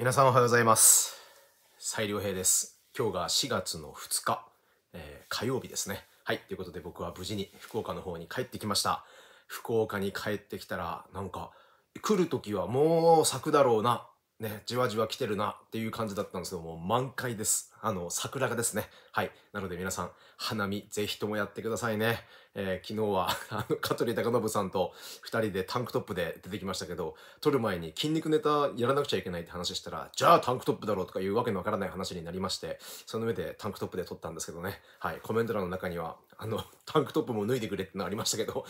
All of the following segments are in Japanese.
皆さんおはようございます。西良平です。今日が4月の2日、えー、火曜日ですね。はい、ということで僕は無事に福岡の方に帰ってきました。福岡に帰ってきたら、なんか、来る時はもう咲くだろうな、ね、じわじわ来てるなっていう感じだったんですけども、満開です。あの、桜がですね。はい。なので皆さん、花見ぜひともやってくださいね。えー、昨日は あの、香取高信さんと2人でタンクトップで出てきましたけど、撮る前に筋肉ネタやらなくちゃいけないって話したら、じゃあタンクトップだろうとかいうわけのわからない話になりまして、その上でタンクトップで撮ったんですけどね、はい、コメント欄の中には、あの、タンクトップも脱いでくれってのありましたけど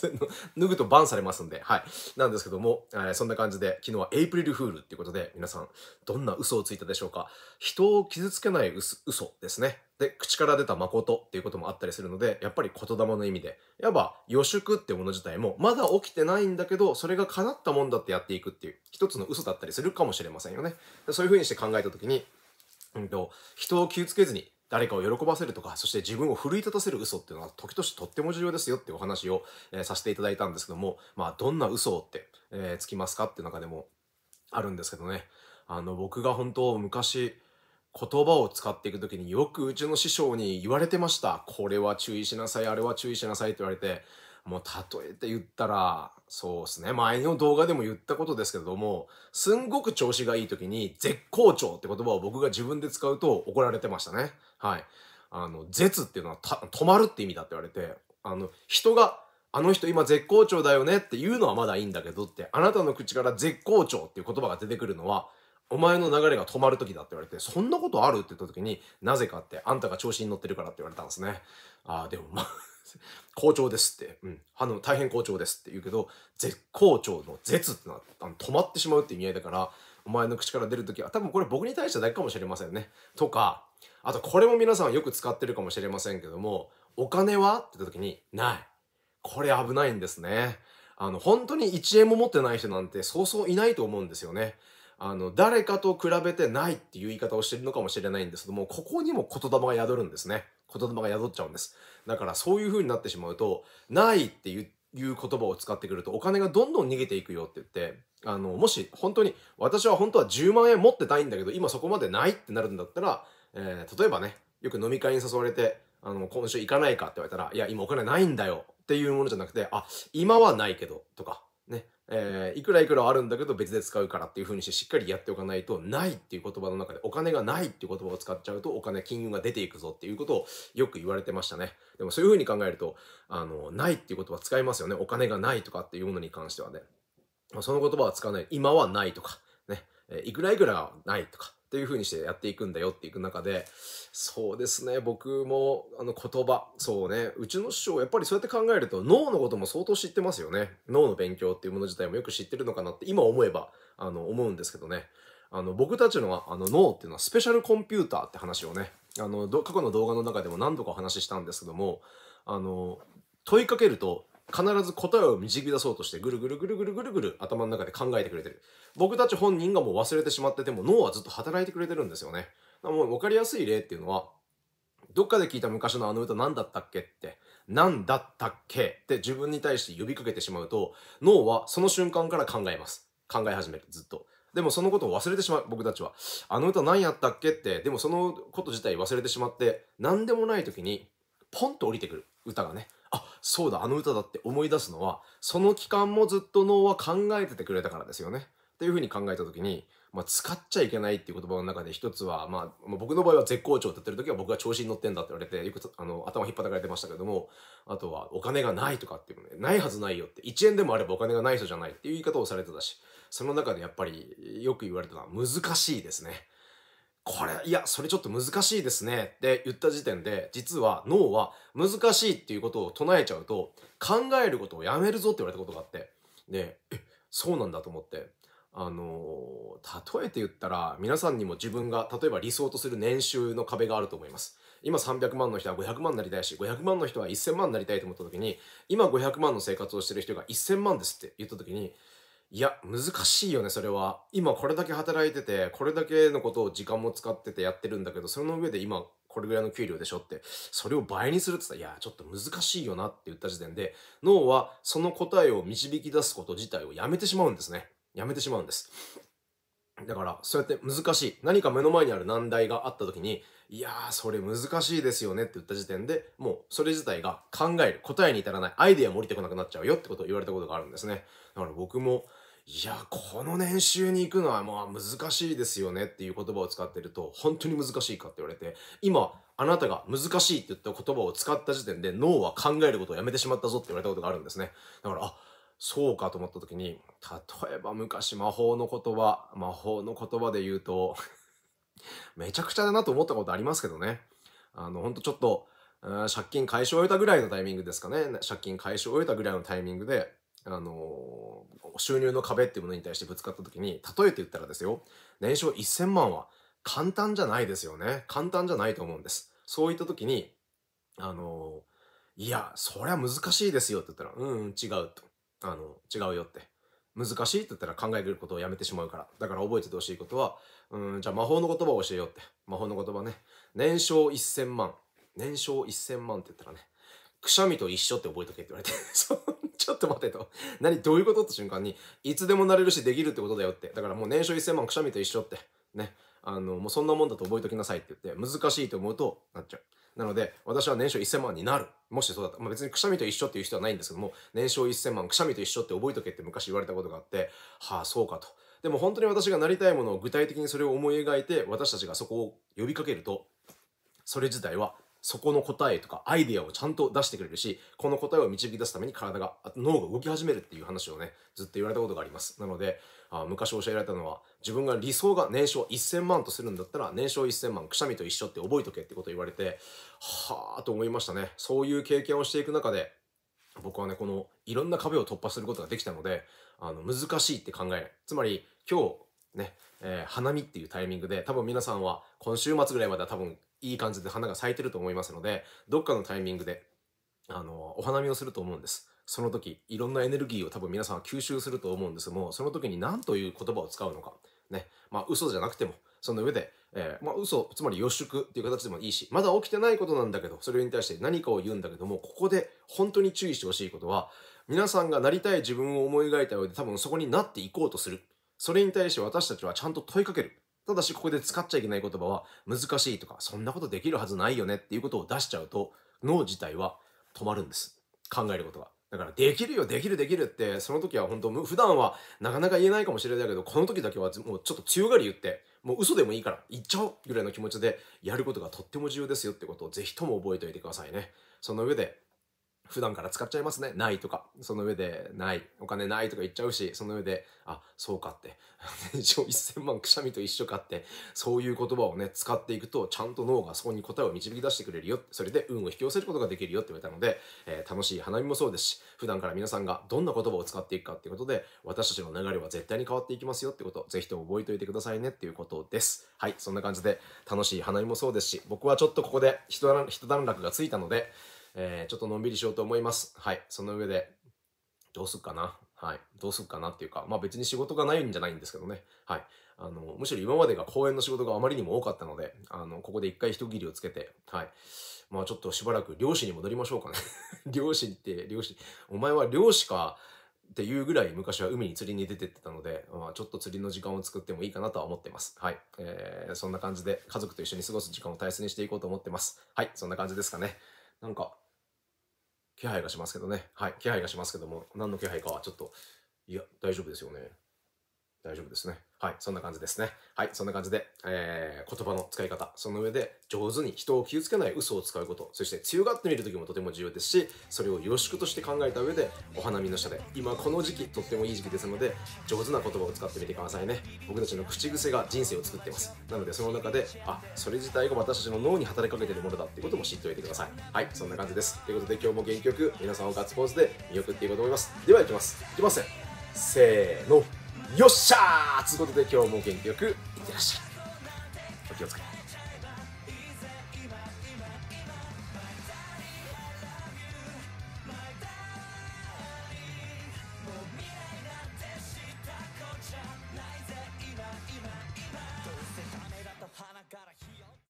脱ぐとバンされますんで、はい。なんですけども、えー、そんな感じで、昨日はエイプリルフールっていうことで、皆さん、どんな嘘をついたでしょうか。人を傷つけない嘘ですね。で、口から出た誠っていうこともあったりするので、やっぱり言霊の意味で、いわば予祝ってもの自体も、まだ起きてないんだけど、それが叶ったもんだってやっていくっていう、一つの嘘だったりするかもしれませんよね。そういう風にして考えた時に、うんと、人を傷つけずに、誰かを喜ばせるとか、そして自分を奮い立たせる嘘っていうのは時としてとっても重要ですよっていうお話を、えー、させていただいたんですけども、まあどんな嘘って、えー、つきますかっていう中でもあるんですけどね。あの僕が本当昔、言葉を使っていくときによくうちの師匠に言われてました。これは注意しなさい、あれは注意しなさいって言われて、もう例えて言ったら、そうですね。前の動画でも言ったことですけれども、すんごく調子がいい時に、絶好調って言葉を僕が自分で使うと怒られてましたね。はい。あの、絶っていうのは止まるって意味だって言われて、あの、人が、あの人今絶好調だよねっていうのはまだいいんだけどって、あなたの口から絶好調っていう言葉が出てくるのは、お前の流れが止まる時だって言われて、そんなことあるって言った時に、なぜかって、あんたが調子に乗ってるからって言われたんですね。ああ、でもまあ 好調ですって、うん、あの大変好調ですって言うけど絶好調の「絶」ってのあの止まってしまうって意味合いだからお前の口から出る時は多分これ僕に対してだけかもしれませんね。とかあとこれも皆さんよく使ってるかもしれませんけども「お金は?」って言った時に「ない」これ危ないんですね。あの本当に1円も持ってない人なんてそうそういないと思うんですよね。あの、誰かと比べてないっていう言い方をしてるのかもしれないんですけども、ここにも言霊が宿るんですね。言霊が宿っちゃうんです。だからそういう風になってしまうと、ないっていう言葉を使ってくると、お金がどんどん逃げていくよって言って、あの、もし本当に、私は本当は10万円持ってたいんだけど、今そこまでないってなるんだったら、えー、例えばね、よく飲み会に誘われて、あの、今週行かないかって言われたら、いや、今お金ないんだよっていうものじゃなくて、あ、今はないけど、とか、ね、えー、いくらいくらあるんだけど別で使うからっていう風にしてしっかりやっておかないと、ないっていう言葉の中でお金がないっていう言葉を使っちゃうとお金、金融が出ていくぞっていうことをよく言われてましたね。でもそういう風に考えると、あの、ないっていう言葉使いますよね。お金がないとかっていうものに関してはね。その言葉は使わない。今はないとか、ね。いくらいくらないとか。っていう風にしてやっていくんだよっていく中で、そうですね、僕も、あの、言葉、そうね、うちの師匠、やっぱりそうやって考えると、脳のことも相当知ってますよね。脳の勉強っていうもの自体もよく知ってるのかなって、今思えば、あの、思うんですけどね。あの、僕たちの、あの、脳っていうのはスペシャルコンピューターって話をね、あの、過去の動画の中でも何度かお話ししたんですけども、あの、問いかけると、必ず答えを導き出そうとしてぐるぐるぐるぐるぐるぐる頭の中で考えてくれてる。僕たち本人がもう忘れてしまってても脳はずっと働いてくれてるんですよね。もう分かりやすい例っていうのは、どっかで聞いた昔のあの歌何だったっけって、何だったっけって自分に対して呼びかけてしまうと、脳はその瞬間から考えます。考え始める、ずっと。でもそのことを忘れてしまう、僕たちは。あの歌何やったっけって、でもそのこと自体忘れてしまって、何でもない時に、ポンと降りてくる、歌がね。そうだ、あの歌だって思い出すのは、その期間もずっと脳は考えててくれたからですよね。というふうに考えた時に、まあ、使っちゃいけないっていう言葉の中で一つは、まあ、僕の場合は絶好調って言ってる時は僕が調子に乗ってんだって言われて、よくあの頭引っ張たかれてましたけども、あとはお金がないとかっていうね、ないはずないよって、1円でもあればお金がない人じゃないっていう言い方をされてたし、その中でやっぱりよく言われたのは難しいですね。これ、いや、それちょっと難しいですねって言った時点で、実は脳は難しいっていうことを唱えちゃうと、考えることをやめるぞって言われたことがあって、で、そうなんだと思って、あのー、例えて言ったら、皆さんにも自分が、例えば理想とする年収の壁があると思います。今300万の人は500万になりたいし、500万の人は1000万になりたいと思った時に、今500万の生活をしてる人が1000万ですって言った時に、いや、難しいよね、それは。今これだけ働いてて、これだけのことを時間も使っててやってるんだけど、その上で今これぐらいの給料でしょって、それを倍にするって言ったら、いや、ちょっと難しいよなって言った時点で、脳はその答えを導き出すこと自体をやめてしまうんですね。やめてしまうんです。だから、そうやって難しい。何か目の前にある難題があった時に、いやー、それ難しいですよねって言った時点で、もうそれ自体が考える、答えに至らない、アイデアも降りてこなくなっちゃうよってことを言われたことがあるんですね。だから僕も、いや、この年収に行くのはもう難しいですよねっていう言葉を使ってると、本当に難しいかって言われて、今、あなたが難しいって言った言葉を使った時点で脳は考えることをやめてしまったぞって言われたことがあるんですね。だから、あ、そうかと思った時に、例えば昔魔法の言葉、魔法の言葉で言うとめちゃくちゃだなと思ったことありますけどね。あの、ほんとちょっと、借金解消を終えたぐらいのタイミングですかね。借金解消を終えたぐらいのタイミングで、あのー、収入の壁っていうものに対してぶつかった時に、例えて言ったらですよ、年商1000万は簡単じゃないですよね。簡単じゃないと思うんです。そういった時に、あのー、いや、そりゃ難しいですよって言ったら、うん、うん、違うと。あの、違うよって。難しいって言ったら考えることをやめてしまうから。だから覚えててほしいことは、うん、じゃあ魔法の言葉を教えようって。魔法の言葉ね。年商1000万。年商1000万って言ったらね、くしゃみと一緒って覚えとけって言われて。ちょっと待てと。何どういうことって瞬間に、いつでもなれるしできるってことだよって。だからもう年商1000万くしゃみと一緒って。ね。あの、もうそんなもんだと覚えときなさいって言って、難しいと思うとなっちゃう。なので、私は年収1000万になる。もしそうだった。まあ、別にくしゃみと一緒っていう人はないんですけども、年商1000万、くしゃみと一緒って覚えとけって昔言われたことがあって、はあ、そうかと。でも本当に私がなりたいものを具体的にそれを思い描いて、私たちがそこを呼びかけると、それ自体はそこの答えとかアイデアをちゃんと出してくれるし、この答えを導き出すために体が、脳が動き始めるっていう話をね、ずっと言われたことがあります。なので、あ昔教えられたのは、自分が理想が年商1000万とするんだったら、年商1000万、くしゃみと一緒って覚えとけってことを言われて、はあと思いましたね。そういう経験をしていく中で、僕はね、このいろんな壁を突破することができたので、あの、難しいって考えない。つまり、今日、ね、えー、花見っていうタイミングで、多分皆さんは今週末ぐらいまでは多分いい感じで花が咲いてると思いますので、どっかのタイミングで、あの、お花見をすると思うんです。その時、いろんなエネルギーを多分皆さんは吸収すると思うんですもうその時に何という言葉を使うのか。ね。まあ、嘘じゃなくても、その上で、えー、まあ、嘘、つまり予祝っていう形でもいいし、まだ起きてないことなんだけど、それに対して何かを言うんだけども、ここで本当に注意してほしいことは、皆さんがなりたい自分を思い描いた上で多分そこになっていこうとする。それに対して私たちはちゃんと問いかける。ただし、ここで使っちゃいけない言葉は、難しいとか、そんなことできるはずないよねっていうことを出しちゃうと、脳自体は止まるんです。考えることが。だから、できるよ、できる、できるって、その時は本当、普段はなかなか言えないかもしれないけど、この時だけはもうちょっと強がり言って、もう嘘でもいいから、言っちゃおうぐらいの気持ちでやることがとっても重要ですよってことをぜひとも覚えておいてくださいね。その上で、普段から使っちゃいますね。ないとか。その上で、ない。お金ないとか言っちゃうし、その上で、あ、そうかって。年商1000万くしゃみと一緒かって。そういう言葉をね、使っていくと、ちゃんと脳がそこに答えを導き出してくれるよ。それで運を引き寄せることができるよって言われたので、えー、楽しい花見もそうですし、普段から皆さんがどんな言葉を使っていくかっていうことで、私たちの流れは絶対に変わっていきますよってこと、ぜひとも覚えておいてくださいねっていうことです。はい、そんな感じで、楽しい花見もそうですし、僕はちょっとここで人段落がついたので、えー、ちょっとのんびりしようと思います。はい。その上で、どうすっかな。はい。どうすっかなっていうか、まあ別に仕事がないんじゃないんですけどね。はい。あの、むしろ今までが公演の仕事があまりにも多かったので、あの、ここで一回一切りをつけて、はい。まあちょっとしばらく漁師に戻りましょうかね。漁師って、漁師、お前は漁師か、っていうぐらい昔は海に釣りに出てってたので、まあ、ちょっと釣りの時間を作ってもいいかなとは思ってます。はい。えー、そんな感じで家族と一緒に過ごす時間を大切にしていこうと思ってます。はい。そんな感じですかね。なんか、気配がしますけどね。はい、気配がしますけども、何の気配かはちょっと、いや、大丈夫ですよね。大丈夫ですね。はい、そんな感じですね。はい、そんな感じで、えー、言葉の使い方、その上で上手に人を傷つけない嘘を使うこと、そして強がってみるときもとても重要ですし、それを予祝として考えた上で、お花見の下で、今この時期とってもいい時期ですので、上手な言葉を使ってみてくださいね。僕たちの口癖が人生を作っています。なので、その中で、あ、それ自体が私たちの脳に働きかけてるものだっていうことも知っておいてください。はい、そんな感じです。ということで、今日も元気よく皆さんをガッツポーズで見送っていこうと思います。では、いきます。いきますせーの。よっしゃーということで今日も元気よくいってらっしゃいお気をつけ